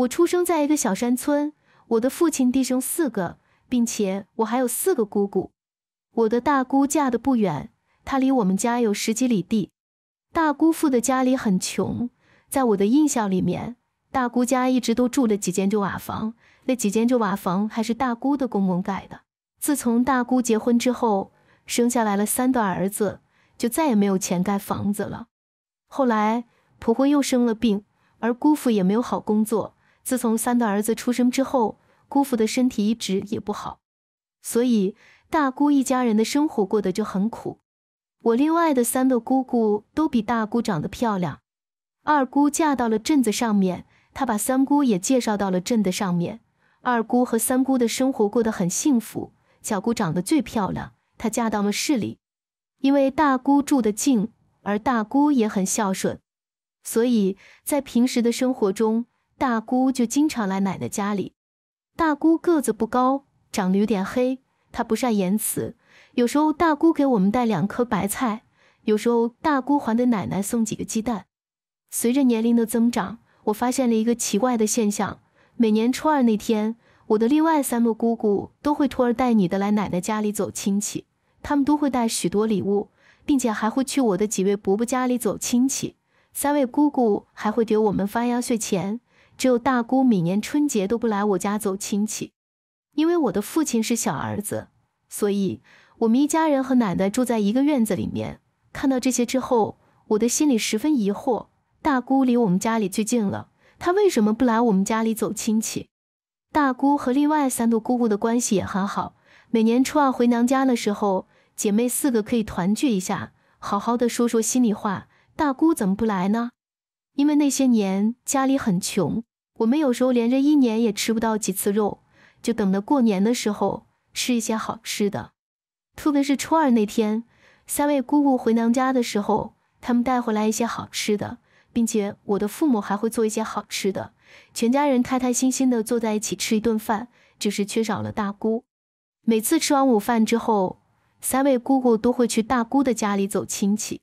我出生在一个小山村，我的父亲弟兄四个，并且我还有四个姑姑。我的大姑嫁的不远，她离我们家有十几里地。大姑父的家里很穷，在我的印象里面，大姑家一直都住了几间旧瓦房，那几间旧瓦房还是大姑的公公盖的。自从大姑结婚之后，生下来了三个儿子，就再也没有钱盖房子了。后来婆婆又生了病，而姑父也没有好工作。自从三个儿子出生之后，姑父的身体一直也不好，所以大姑一家人的生活过得就很苦。我另外的三个姑姑都比大姑长得漂亮。二姑嫁到了镇子上面，她把三姑也介绍到了镇的上面。二姑和三姑的生活过得很幸福。小姑长得最漂亮，她嫁到了市里。因为大姑住得近，而大姑也很孝顺，所以在平时的生活中。大姑就经常来奶奶家里。大姑个子不高，长得有点黑，她不善言辞。有时候大姑给我们带两颗白菜，有时候大姑还得奶奶送几个鸡蛋。随着年龄的增长，我发现了一个奇怪的现象：每年初二那天，我的另外三个姑姑都会拖儿带女的来奶奶家里走亲戚。他们都会带许多礼物，并且还会去我的几位伯伯家里走亲戚。三位姑姑还会给我们发压岁钱。只有大姑每年春节都不来我家走亲戚，因为我的父亲是小儿子，所以我们一家人和奶奶住在一个院子里面。看到这些之后，我的心里十分疑惑：大姑离我们家里最近了，她为什么不来我们家里走亲戚？大姑和另外三个姑姑的关系也很好，每年初二回娘家的时候，姐妹四个可以团聚一下，好好的说说心里话。大姑怎么不来呢？因为那些年家里很穷，我们有时候连着一年也吃不到几次肉，就等着过年的时候吃一些好吃的。特别是初二那天，三位姑姑回娘家的时候，他们带回来一些好吃的，并且我的父母还会做一些好吃的，全家人开开心心的坐在一起吃一顿饭，只是缺少了大姑。每次吃完午饭之后，三位姑姑都会去大姑的家里走亲戚，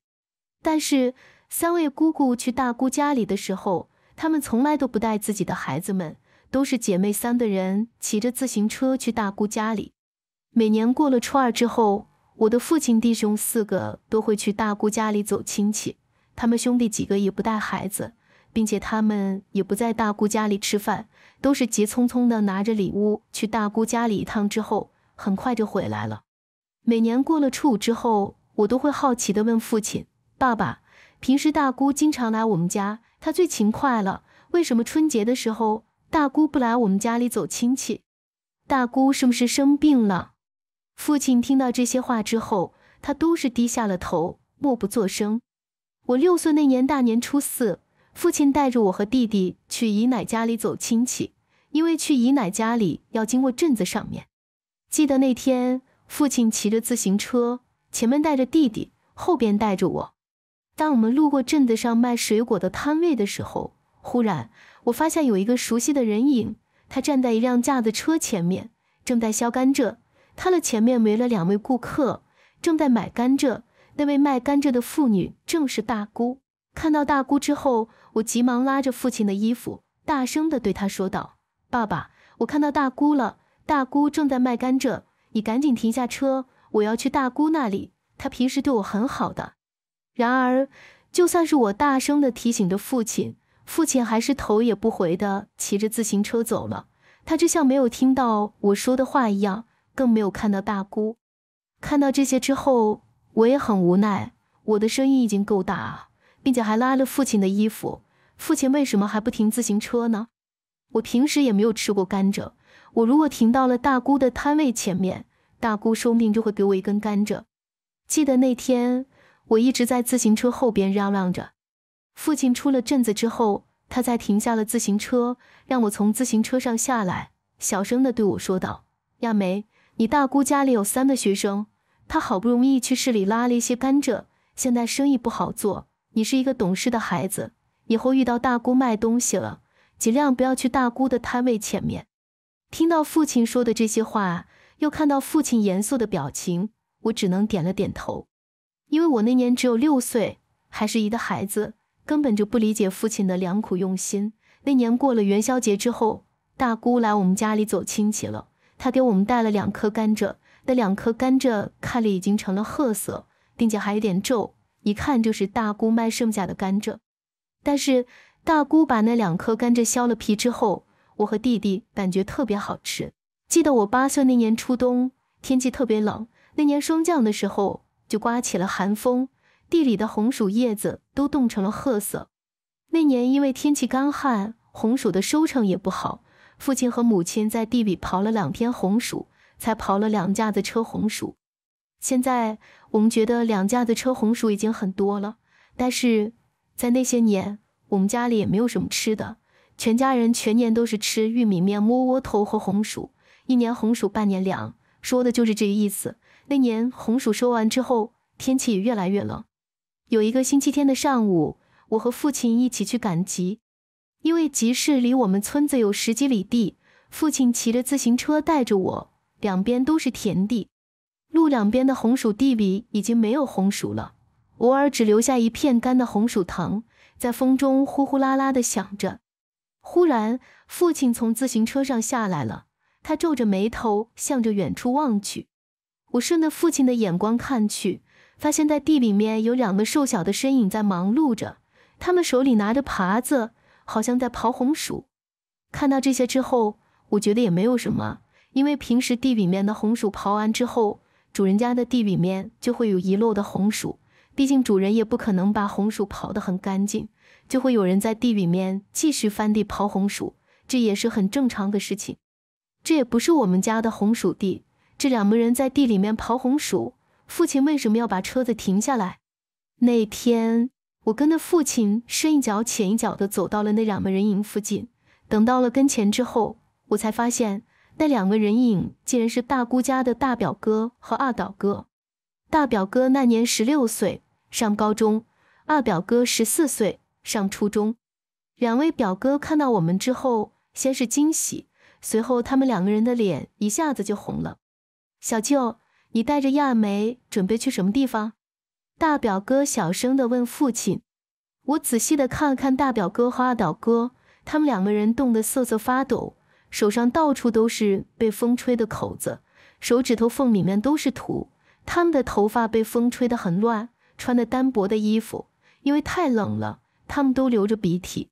但是。三位姑姑去大姑家里的时候，他们从来都不带自己的孩子们，都是姐妹三的人骑着自行车去大姑家里。每年过了初二之后，我的父亲弟兄四个都会去大姑家里走亲戚，他们兄弟几个也不带孩子，并且他们也不在大姑家里吃饭，都是急匆匆的拿着礼物去大姑家里一趟之后，很快就回来了。每年过了初五之后，我都会好奇的问父亲：“爸爸。”平时大姑经常来我们家，她最勤快了。为什么春节的时候大姑不来我们家里走亲戚？大姑是不是生病了？父亲听到这些话之后，他都是低下了头，默不作声。我六岁那年大年初四，父亲带着我和弟弟去姨奶家里走亲戚，因为去姨奶家里要经过镇子上面。记得那天，父亲骑着自行车，前面带着弟弟，后边带着我。当我们路过镇子上卖水果的摊位的时候，忽然我发现有一个熟悉的人影，他站在一辆架子车前面，正在削甘蔗。他的前面围了两位顾客，正在买甘蔗。那位卖甘蔗的妇女正是大姑。看到大姑之后，我急忙拉着父亲的衣服，大声的对他说道：“爸爸，我看到大姑了，大姑正在卖甘蔗，你赶紧停下车，我要去大姑那里。她平时对我很好的。”然而，就算是我大声的提醒着父亲，父亲还是头也不回的骑着自行车走了。他就像没有听到我说的话一样，更没有看到大姑。看到这些之后，我也很无奈。我的声音已经够大啊，并且还拉了父亲的衣服。父亲为什么还不停自行车呢？我平时也没有吃过甘蔗。我如果停到了大姑的摊位前面，大姑说不定就会给我一根甘蔗。记得那天。我一直在自行车后边嚷嚷着。父亲出了镇子之后，他才停下了自行车，让我从自行车上下来，小声的对我说道：“亚梅，你大姑家里有三个学生，她好不容易去市里拉了一些甘蔗，现在生意不好做。你是一个懂事的孩子，以后遇到大姑卖东西了，尽量不要去大姑的摊位前面。”听到父亲说的这些话，又看到父亲严肃的表情，我只能点了点头。因为我那年只有六岁，还是一个孩子，根本就不理解父亲的良苦用心。那年过了元宵节之后，大姑来我们家里走亲戚了，她给我们带了两颗甘蔗。那两颗甘蔗看着已经成了褐色，并且还有点皱，一看就是大姑卖剩下的甘蔗。但是大姑把那两颗甘蔗削了皮之后，我和弟弟感觉特别好吃。记得我八岁那年初冬，天气特别冷，那年霜降的时候。就刮起了寒风，地里的红薯叶子都冻成了褐色。那年因为天气干旱，红薯的收成也不好。父亲和母亲在地里刨了两天红薯，才刨了两架子车红薯。现在我们觉得两架子车红薯已经很多了，但是在那些年，我们家里也没有什么吃的，全家人全年都是吃玉米面、窝窝头和红薯。一年红薯半年粮，说的就是这个意思。那年红薯收完之后，天气也越来越冷。有一个星期天的上午，我和父亲一起去赶集。因为集市离我们村子有十几里地，父亲骑着自行车带着我，两边都是田地。路两边的红薯地里已经没有红薯了，偶尔只留下一片干的红薯藤，在风中呼呼啦啦的响着。忽然，父亲从自行车上下来了，他皱着眉头，向着远处望去。我顺着父亲的眼光看去，发现在地里面有两个瘦小的身影在忙碌着，他们手里拿着耙子，好像在刨红薯。看到这些之后，我觉得也没有什么，因为平时地里面的红薯刨完之后，主人家的地里面就会有遗漏的红薯，毕竟主人也不可能把红薯刨得很干净，就会有人在地里面继续翻地刨红薯，这也是很正常的事情。这也不是我们家的红薯地。这两个人在地里面刨红薯，父亲为什么要把车子停下来？那天我跟着父亲深一脚浅一脚的走到了那两个人影附近，等到了跟前之后，我才发现那两个人影竟然是大姑家的大表哥和二表哥。大表哥那年十六岁，上高中；二表哥十四岁，上初中。两位表哥看到我们之后，先是惊喜，随后他们两个人的脸一下子就红了。小舅，你带着亚梅准备去什么地方？大表哥小声的问父亲。我仔细的看了看大表哥和二表哥，他们两个人冻得瑟瑟发抖，手上到处都是被风吹的口子，手指头缝里面都是土。他们的头发被风吹得很乱，穿的单薄的衣服，因为太冷了，他们都流着鼻涕。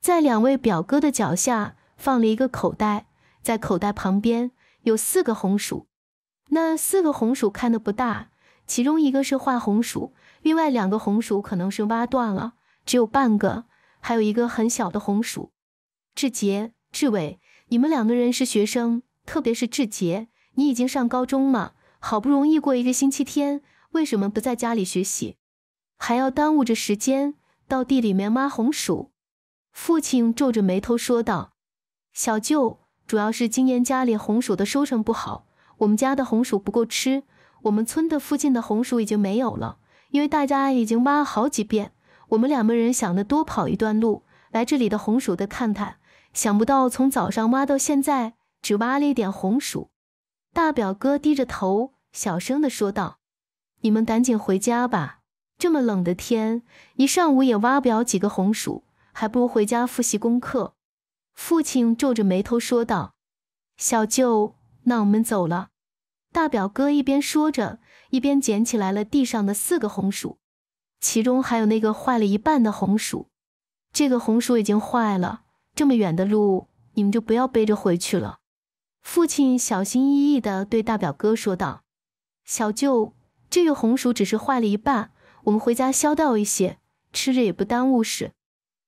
在两位表哥的脚下放了一个口袋，在口袋旁边有四个红薯。那四个红薯看的不大，其中一个是坏红薯，另外两个红薯可能是挖断了，只有半个，还有一个很小的红薯。志杰、志伟，你们两个人是学生，特别是志杰，你已经上高中了，好不容易过一个星期天，为什么不在家里学习，还要耽误着时间到地里面挖红薯？父亲皱着眉头说道：“小舅，主要是今年家里红薯的收成不好。”我们家的红薯不够吃，我们村的附近的红薯已经没有了，因为大家已经挖好几遍。我们两个人想的多跑一段路，来这里的红薯的看看，想不到从早上挖到现在，只挖了一点红薯。大表哥低着头，小声的说道：“你们赶紧回家吧，这么冷的天，一上午也挖不了几个红薯，还不如回家复习功课。”父亲皱着眉头说道：“小舅，那我们走了。”大表哥一边说着，一边捡起来了地上的四个红薯，其中还有那个坏了一半的红薯。这个红薯已经坏了，这么远的路，你们就不要背着回去了。父亲小心翼翼地对大表哥说道：“小舅，这个红薯只是坏了一半，我们回家削掉一些，吃着也不耽误事。”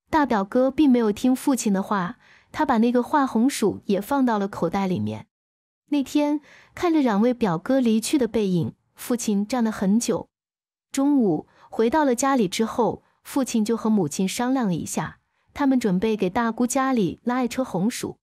大表哥并没有听父亲的话，他把那个坏红薯也放到了口袋里面。那天看着两位表哥离去的背影，父亲站了很久。中午回到了家里之后，父亲就和母亲商量了一下，他们准备给大姑家里拉一车红薯。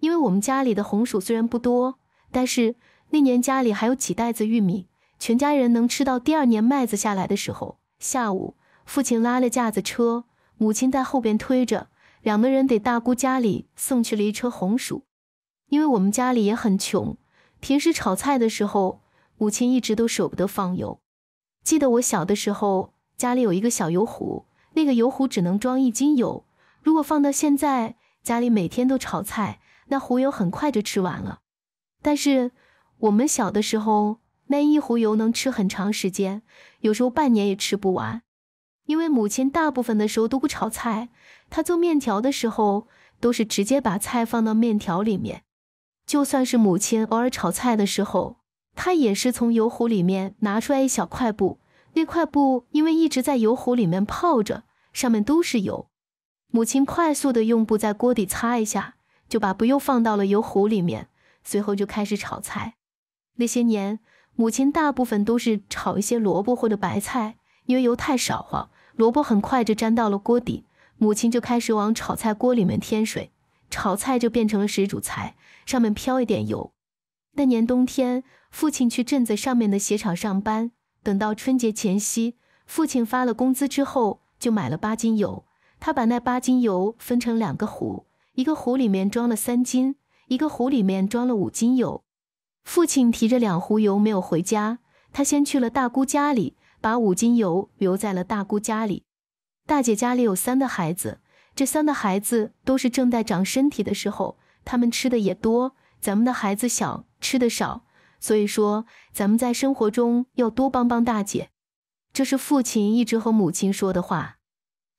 因为我们家里的红薯虽然不多，但是那年家里还有几袋子玉米，全家人能吃到。第二年麦子下来的时候，下午父亲拉了架子车，母亲在后边推着，两个人给大姑家里送去了一车红薯。因为我们家里也很穷，平时炒菜的时候，母亲一直都舍不得放油。记得我小的时候，家里有一个小油壶，那个油壶只能装一斤油。如果放到现在，家里每天都炒菜，那壶油很快就吃完了。但是我们小的时候，那一壶油能吃很长时间，有时候半年也吃不完。因为母亲大部分的时候都不炒菜，她做面条的时候都是直接把菜放到面条里面。就算是母亲偶尔炒菜的时候，她也是从油壶里面拿出来一小块布。那块布因为一直在油壶里面泡着，上面都是油。母亲快速的用布在锅底擦一下，就把布又放到了油壶里面，随后就开始炒菜。那些年，母亲大部分都是炒一些萝卜或者白菜，因为油太少了，萝卜很快就粘到了锅底，母亲就开始往炒菜锅里面添水。炒菜就变成了水煮菜，上面飘一点油。那年冬天，父亲去镇子上面的鞋厂上班。等到春节前夕，父亲发了工资之后，就买了八斤油。他把那八斤油分成两个壶，一个壶里面装了三斤，一个壶里面装了五斤油。父亲提着两壶油没有回家，他先去了大姑家里，把五斤油留在了大姑家里。大姐家里有三个孩子。这三个孩子都是正在长身体的时候，他们吃的也多，咱们的孩子小，吃的少，所以说咱们在生活中要多帮帮大姐。这是父亲一直和母亲说的话。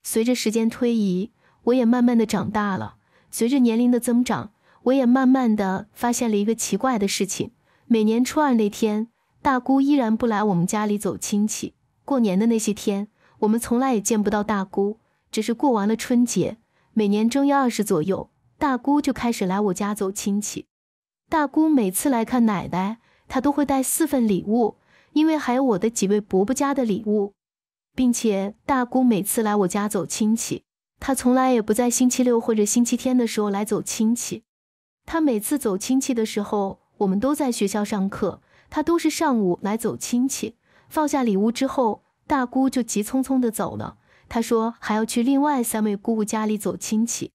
随着时间推移，我也慢慢的长大了。随着年龄的增长，我也慢慢的发现了一个奇怪的事情：每年初二那天，大姑依然不来我们家里走亲戚。过年的那些天，我们从来也见不到大姑。只是过完了春节，每年正月二十左右，大姑就开始来我家走亲戚。大姑每次来看奶奶，她都会带四份礼物，因为还有我的几位伯伯家的礼物。并且大姑每次来我家走亲戚，她从来也不在星期六或者星期天的时候来走亲戚。她每次走亲戚的时候，我们都在学校上课。她都是上午来走亲戚，放下礼物之后，大姑就急匆匆的走了。他说还要去另外三位姑姑家里走亲戚，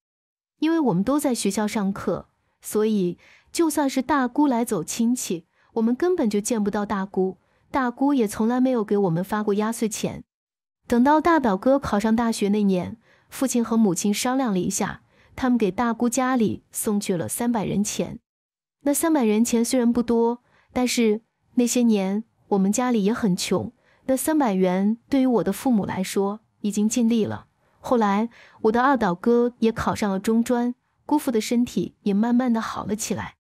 因为我们都在学校上课，所以就算是大姑来走亲戚，我们根本就见不到大姑。大姑也从来没有给我们发过压岁钱。等到大表哥考上大学那年，父亲和母亲商量了一下，他们给大姑家里送去了三百元钱。那三百元钱虽然不多，但是那些年我们家里也很穷，那三百元对于我的父母来说。已经尽力了。后来，我的二表哥也考上了中专，姑父的身体也慢慢的好了起来。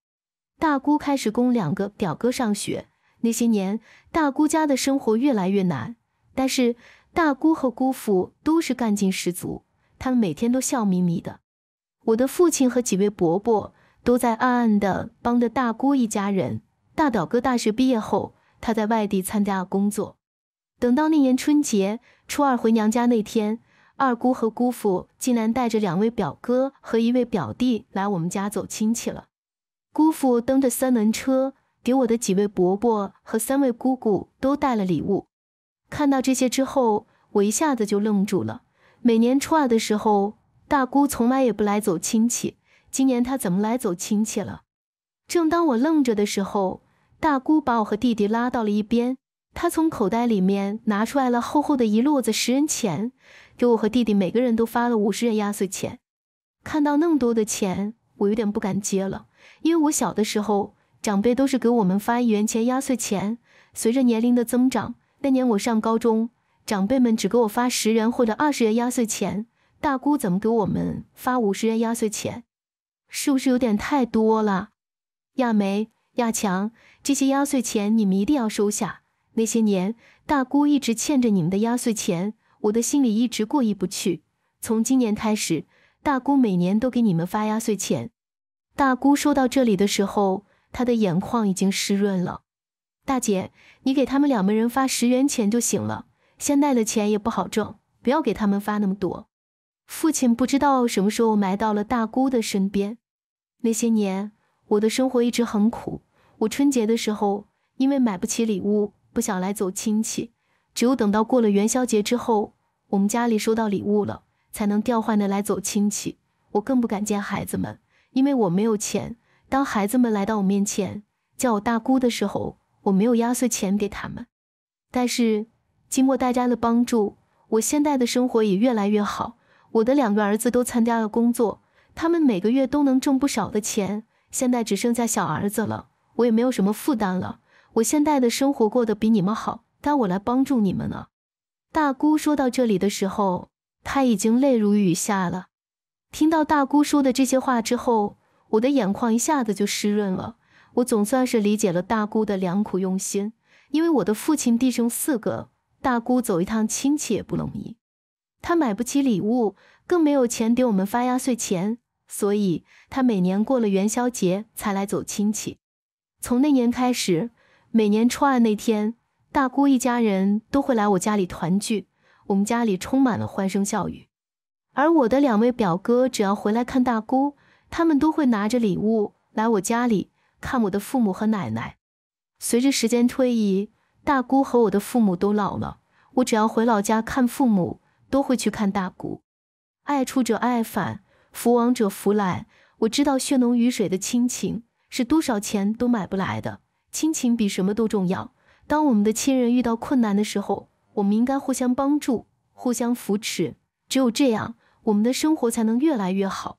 大姑开始供两个表哥上学。那些年，大姑家的生活越来越难，但是大姑和姑父都是干劲十足，他们每天都笑眯眯的。我的父亲和几位伯伯都在暗暗的帮着大姑一家人。大表哥大学毕业后，他在外地参加了工作。等到那年春节。初二回娘家那天，二姑和姑父竟然带着两位表哥和一位表弟来我们家走亲戚了。姑父蹬着三轮车，给我的几位伯伯和三位姑姑都带了礼物。看到这些之后，我一下子就愣住了。每年初二的时候，大姑从来也不来走亲戚，今年她怎么来走亲戚了？正当我愣着的时候，大姑把我和弟弟拉到了一边。他从口袋里面拿出来了厚厚的一摞子十元钱，给我和弟弟每个人都发了五十元压岁钱。看到那么多的钱，我有点不敢接了，因为我小的时候长辈都是给我们发一元钱压岁钱。随着年龄的增长，那年我上高中，长辈们只给我发十元或者二十元压岁钱。大姑怎么给我们发五十元压岁钱？是不是有点太多了？亚梅、亚强，这些压岁钱你们一定要收下。那些年，大姑一直欠着你们的压岁钱，我的心里一直过意不去。从今年开始，大姑每年都给你们发压岁钱。大姑说到这里的时候，她的眼眶已经湿润了。大姐，你给他们两个人发十元钱就行了，现在的钱也不好挣，不要给他们发那么多。父亲不知道什么时候埋到了大姑的身边。那些年，我的生活一直很苦，我春节的时候因为买不起礼物。不想来走亲戚，只有等到过了元宵节之后，我们家里收到礼物了，才能调换的来走亲戚。我更不敢见孩子们，因为我没有钱。当孩子们来到我面前叫我大姑的时候，我没有压岁钱给他们。但是经过大家的帮助，我现在的生活也越来越好。我的两个儿子都参加了工作，他们每个月都能挣不少的钱。现在只剩下小儿子了，我也没有什么负担了。我现在的生活过得比你们好，该我来帮助你们了。大姑说到这里的时候，她已经泪如雨下了。听到大姑说的这些话之后，我的眼眶一下子就湿润了。我总算是理解了大姑的良苦用心，因为我的父亲弟兄四个，大姑走一趟亲戚也不容易。她买不起礼物，更没有钱给我们发压岁钱，所以她每年过了元宵节才来走亲戚。从那年开始。每年初二那天，大姑一家人都会来我家里团聚，我们家里充满了欢声笑语。而我的两位表哥只要回来看大姑，他们都会拿着礼物来我家里看我的父母和奶奶。随着时间推移，大姑和我的父母都老了，我只要回老家看父母，都会去看大姑。爱出者爱返，福往者福来。我知道血浓于水的亲情是多少钱都买不来的。亲情比什么都重要。当我们的亲人遇到困难的时候，我们应该互相帮助，互相扶持。只有这样，我们的生活才能越来越好。